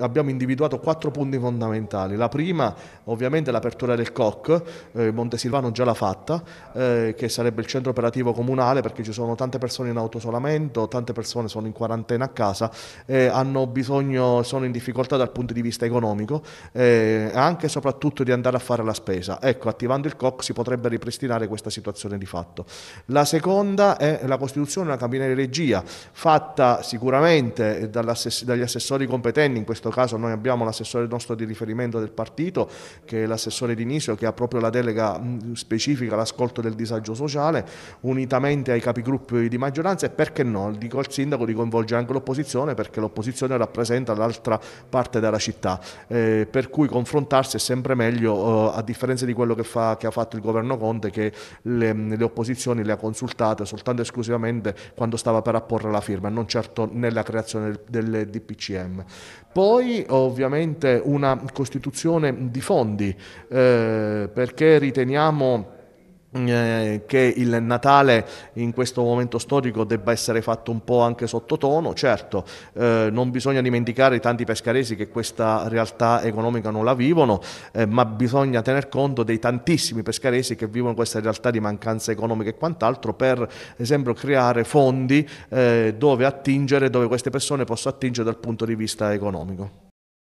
Abbiamo individuato quattro punti fondamentali. La prima, ovviamente, è l'apertura del COC, eh, Montesilvano già l'ha fatta, eh, che sarebbe il centro operativo comunale perché ci sono tante persone in autosolamento, tante persone sono in quarantena a casa, eh, hanno bisogno, sono in difficoltà dal punto di vista economico, eh, anche e soprattutto di andare a fare la spesa. Ecco, attivando il COC si potrebbe ripristinare questa situazione di fatto. La seconda è la costituzione della cabina di regia, fatta sicuramente dagli assessori competenti in questo questo caso noi abbiamo l'assessore nostro di riferimento del partito, che è l'assessore Di Nisio, che ha proprio la delega mm, specifica all'ascolto del disagio sociale, unitamente ai capigruppi di maggioranza e perché no, dico al sindaco di coinvolgere anche l'opposizione perché l'opposizione rappresenta l'altra parte della città, eh, per cui confrontarsi è sempre meglio eh, a differenza di quello che, fa, che, ha fatto il governo Conte che le, mm, le opposizioni le ha consultate soltanto e esclusivamente quando stava per apporre la firma, non certo nella creazione del, del DPCM. Poi poi ovviamente una costituzione di fondi eh, perché riteniamo eh, che il Natale in questo momento storico debba essere fatto un po' anche sottotono, certo eh, non bisogna dimenticare i tanti pescaresi che questa realtà economica non la vivono, eh, ma bisogna tener conto dei tantissimi pescaresi che vivono questa realtà di mancanza economica e quant'altro per esempio creare fondi eh, dove attingere, dove queste persone possono attingere dal punto di vista economico.